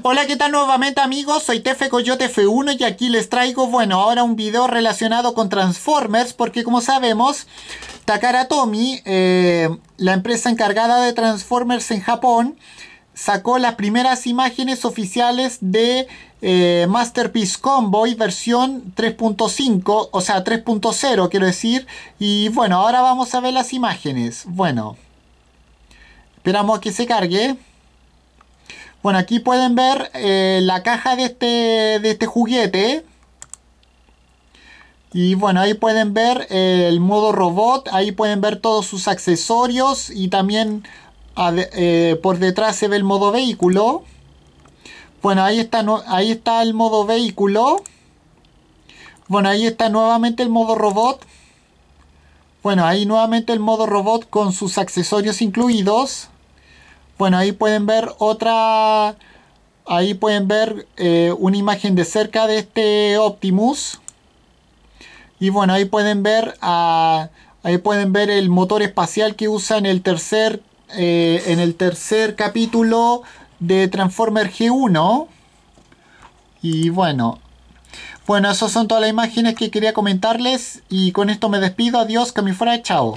Hola, ¿qué tal nuevamente amigos? Soy Tefe Coyote F1 y aquí les traigo, bueno, ahora un video relacionado con Transformers porque como sabemos, Takara Tomy, eh, la empresa encargada de Transformers en Japón, sacó las primeras imágenes oficiales de eh, Masterpiece Convoy versión 3.5, o sea 3.0 quiero decir, y bueno, ahora vamos a ver las imágenes. Bueno, esperamos a que se cargue. Bueno, aquí pueden ver eh, la caja este, de este, juguete. Y bueno, ahí pueden ver eh, el modo robot, ahí pueden ver todos sus accesorios y también eh, por detrás se ve el modo vehículo. Bueno, ahí está, ahí está el modo vehículo. Bueno, ahí está nuevamente el modo robot. Bueno, ahí nuevamente el modo robot con sus accesorios incluidos. Bueno, ahí pueden ver otra... Ahí pueden ver eh, una imagen de cerca de este Optimus. Y bueno, ahí pueden ver Ahí pueden ver el motor espacial que usa en el tercer, eh, en el tercer capítulo de Transformer G1. Y bueno. Bueno, esas son todas las imágenes que quería comentarles. Y con esto me despido. Adiós, fuera Chao.